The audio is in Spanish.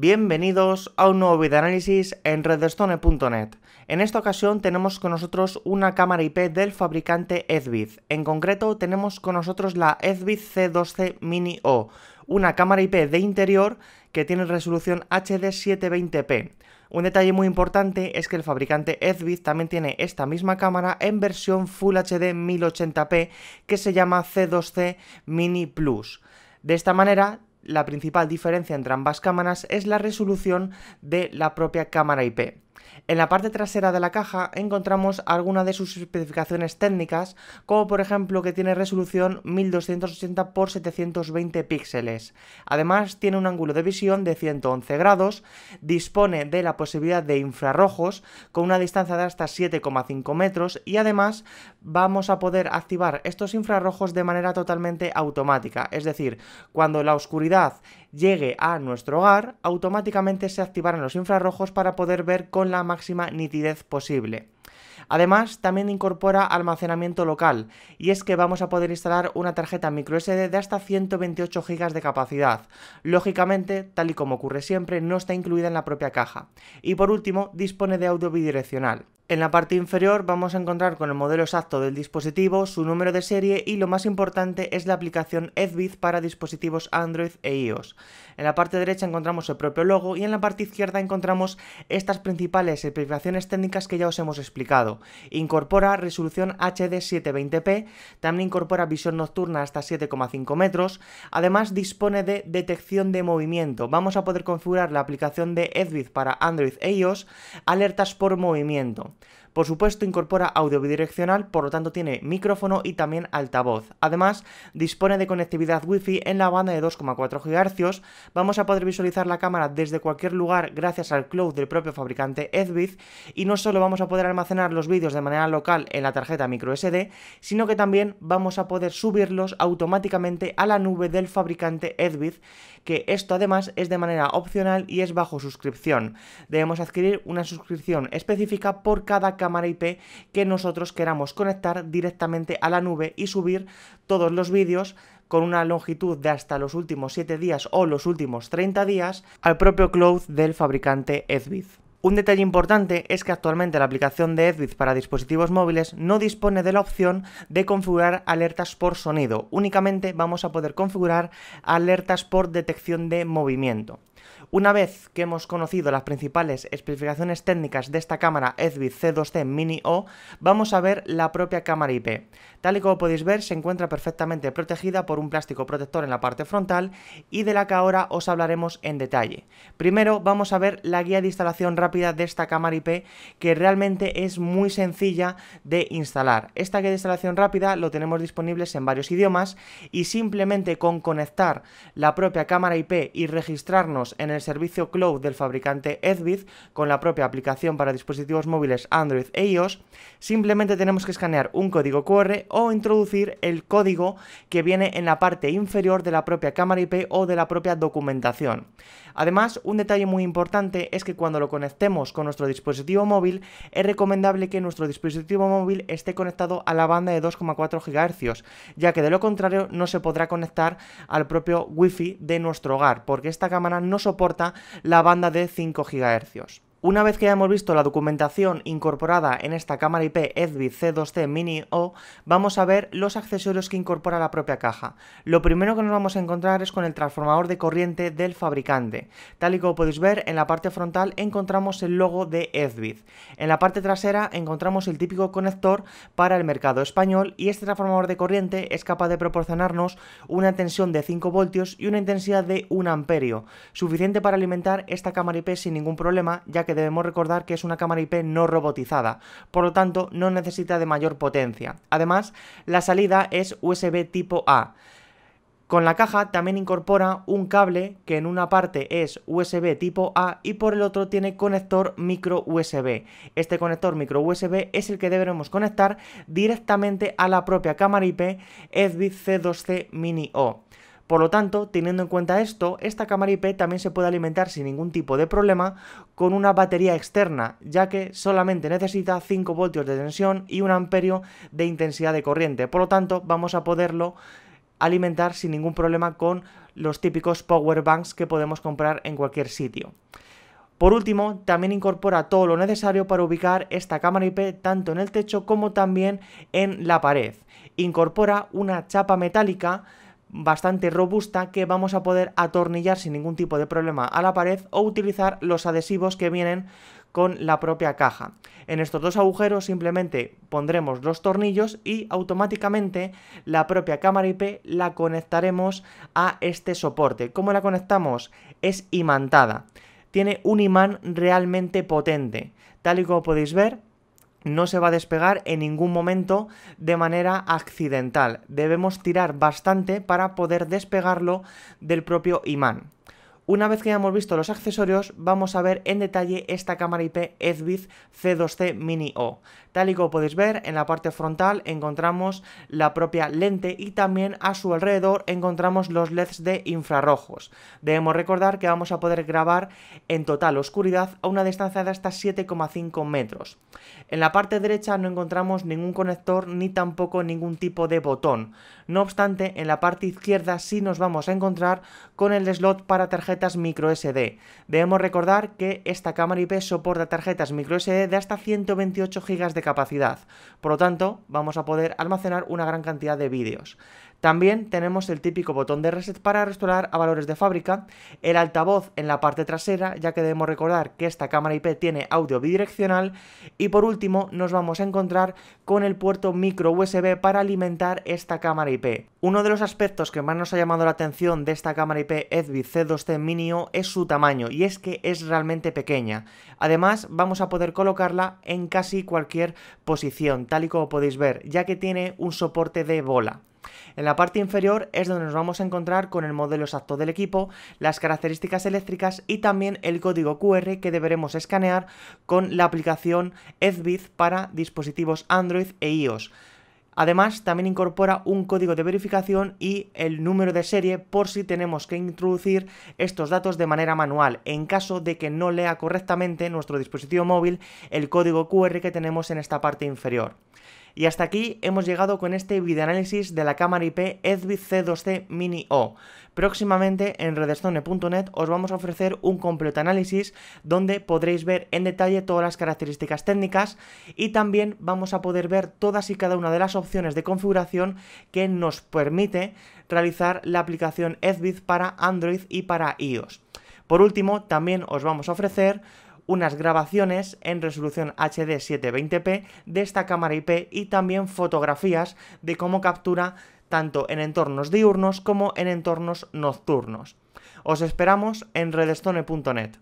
Bienvenidos a un nuevo análisis en redstone.net. En esta ocasión tenemos con nosotros una cámara IP del fabricante Edbit. En concreto tenemos con nosotros la Edbit c c Mini O, una cámara IP de interior que tiene resolución HD 720p. Un detalle muy importante es que el fabricante Edbit también tiene esta misma cámara en versión Full HD 1080p que se llama C2C Mini Plus. De esta manera la principal diferencia entre ambas cámaras es la resolución de la propia cámara IP. En la parte trasera de la caja encontramos algunas de sus especificaciones técnicas, como por ejemplo que tiene resolución 1280 x 720 píxeles. Además tiene un ángulo de visión de 111 grados, dispone de la posibilidad de infrarrojos con una distancia de hasta 7,5 metros y además vamos a poder activar estos infrarrojos de manera totalmente automática, es decir, cuando la oscuridad llegue a nuestro hogar, automáticamente se activarán los infrarrojos para poder ver con la máxima nitidez posible. Además, también incorpora almacenamiento local, y es que vamos a poder instalar una tarjeta microSD de hasta 128 GB de capacidad. Lógicamente, tal y como ocurre siempre, no está incluida en la propia caja. Y por último, dispone de audio bidireccional. En la parte inferior vamos a encontrar con el modelo exacto del dispositivo, su número de serie y lo más importante es la aplicación Edbit para dispositivos Android e iOS. En la parte derecha encontramos el propio logo y en la parte izquierda encontramos estas principales especificaciones técnicas que ya os hemos explicado. Incorpora resolución HD 720p, también incorpora visión nocturna hasta 7,5 metros, además dispone de detección de movimiento. Vamos a poder configurar la aplicación de Edbit para Android e iOS, alertas por movimiento. Por supuesto incorpora audio bidireccional, por lo tanto tiene micrófono y también altavoz. Además, dispone de conectividad Wi-Fi en la banda de 2,4 GHz. Vamos a poder visualizar la cámara desde cualquier lugar gracias al cloud del propio fabricante Edbiz y no solo vamos a poder almacenar los vídeos de manera local en la tarjeta microSD, sino que también vamos a poder subirlos automáticamente a la nube del fabricante Edbiz, que esto además es de manera opcional y es bajo suscripción. Debemos adquirir una suscripción específica porque cada cámara IP que nosotros queramos conectar directamente a la nube y subir todos los vídeos con una longitud de hasta los últimos 7 días o los últimos 30 días al propio cloud del fabricante Edbiz. Un detalle importante es que actualmente la aplicación de Edbit para dispositivos móviles no dispone de la opción de configurar alertas por sonido, únicamente vamos a poder configurar alertas por detección de movimiento. Una vez que hemos conocido las principales especificaciones técnicas de esta cámara ESBIT C2C Mini O, vamos a ver la propia cámara IP. Tal y como podéis ver, se encuentra perfectamente protegida por un plástico protector en la parte frontal y de la que ahora os hablaremos en detalle. Primero vamos a ver la guía de instalación rápida de esta cámara IP que realmente es muy sencilla de instalar. Esta guía de instalación rápida lo tenemos disponibles en varios idiomas y simplemente con conectar la propia cámara IP y registrarnos en el servicio cloud del fabricante Edbit con la propia aplicación para dispositivos móviles Android e iOS, simplemente tenemos que escanear un código QR o introducir el código que viene en la parte inferior de la propia cámara IP o de la propia documentación. Además, un detalle muy importante es que cuando lo conectemos con nuestro dispositivo móvil, es recomendable que nuestro dispositivo móvil esté conectado a la banda de 2,4 GHz, ya que de lo contrario no se podrá conectar al propio Wi-Fi de nuestro hogar, porque esta cámara no soporta la banda de 5 GHz. Una vez que ya hemos visto la documentación incorporada en esta cámara IP EDVI C2C Mini O, vamos a ver los accesorios que incorpora la propia caja. Lo primero que nos vamos a encontrar es con el transformador de corriente del fabricante. Tal y como podéis ver, en la parte frontal encontramos el logo de EDVI. En la parte trasera encontramos el típico conector para el mercado español y este transformador de corriente es capaz de proporcionarnos una tensión de 5 voltios y una intensidad de 1 amperio, suficiente para alimentar esta cámara IP sin ningún problema, ya que que debemos recordar que es una cámara IP no robotizada, por lo tanto no necesita de mayor potencia. Además, la salida es USB tipo A. Con la caja también incorpora un cable que en una parte es USB tipo A y por el otro tiene conector micro USB. Este conector micro USB es el que deberemos conectar directamente a la propia cámara IP Edbit C2C Mini O. Por lo tanto, teniendo en cuenta esto, esta cámara IP también se puede alimentar sin ningún tipo de problema con una batería externa, ya que solamente necesita 5 voltios de tensión y 1 amperio de intensidad de corriente. Por lo tanto, vamos a poderlo alimentar sin ningún problema con los típicos power banks que podemos comprar en cualquier sitio. Por último, también incorpora todo lo necesario para ubicar esta cámara IP tanto en el techo como también en la pared. Incorpora una chapa metálica bastante robusta que vamos a poder atornillar sin ningún tipo de problema a la pared o utilizar los adhesivos que vienen con la propia caja. En estos dos agujeros simplemente pondremos los tornillos y automáticamente la propia cámara IP la conectaremos a este soporte. ¿Cómo la conectamos? Es imantada. Tiene un imán realmente potente. Tal y como podéis ver, no se va a despegar en ningún momento de manera accidental. Debemos tirar bastante para poder despegarlo del propio imán. Una vez que hayamos visto los accesorios, vamos a ver en detalle esta cámara IP EZBIZ C2C Mini O. Tal y como podéis ver, en la parte frontal encontramos la propia lente y también a su alrededor encontramos los LEDs de infrarrojos. Debemos recordar que vamos a poder grabar en total oscuridad a una distancia de hasta 7,5 metros. En la parte derecha no encontramos ningún conector ni tampoco ningún tipo de botón. No obstante, en la parte izquierda sí nos vamos a encontrar con el slot para tarjeta tarjetas sd Debemos recordar que esta cámara IP soporta tarjetas micro sd de hasta 128 GB de capacidad, por lo tanto vamos a poder almacenar una gran cantidad de vídeos. También tenemos el típico botón de reset para restaurar a valores de fábrica, el altavoz en la parte trasera, ya que debemos recordar que esta cámara IP tiene audio bidireccional, y por último nos vamos a encontrar con el puerto micro USB para alimentar esta cámara IP. Uno de los aspectos que más nos ha llamado la atención de esta cámara IP Edbit C2C Minio es su tamaño, y es que es realmente pequeña. Además, vamos a poder colocarla en casi cualquier posición, tal y como podéis ver, ya que tiene un soporte de bola. En la parte inferior es donde nos vamos a encontrar con el modelo exacto del equipo, las características eléctricas y también el código QR que deberemos escanear con la aplicación Edbit para dispositivos Android e iOS. Además, también incorpora un código de verificación y el número de serie por si tenemos que introducir estos datos de manera manual, en caso de que no lea correctamente nuestro dispositivo móvil el código QR que tenemos en esta parte inferior. Y hasta aquí hemos llegado con este videoanálisis de la cámara IP Edbit C2C Mini O. Próximamente en redestone.net os vamos a ofrecer un completo análisis donde podréis ver en detalle todas las características técnicas y también vamos a poder ver todas y cada una de las opciones de configuración que nos permite realizar la aplicación Edbit para Android y para iOS. Por último, también os vamos a ofrecer unas grabaciones en resolución HD 720p de esta cámara IP y también fotografías de cómo captura tanto en entornos diurnos como en entornos nocturnos. Os esperamos en redestone.net.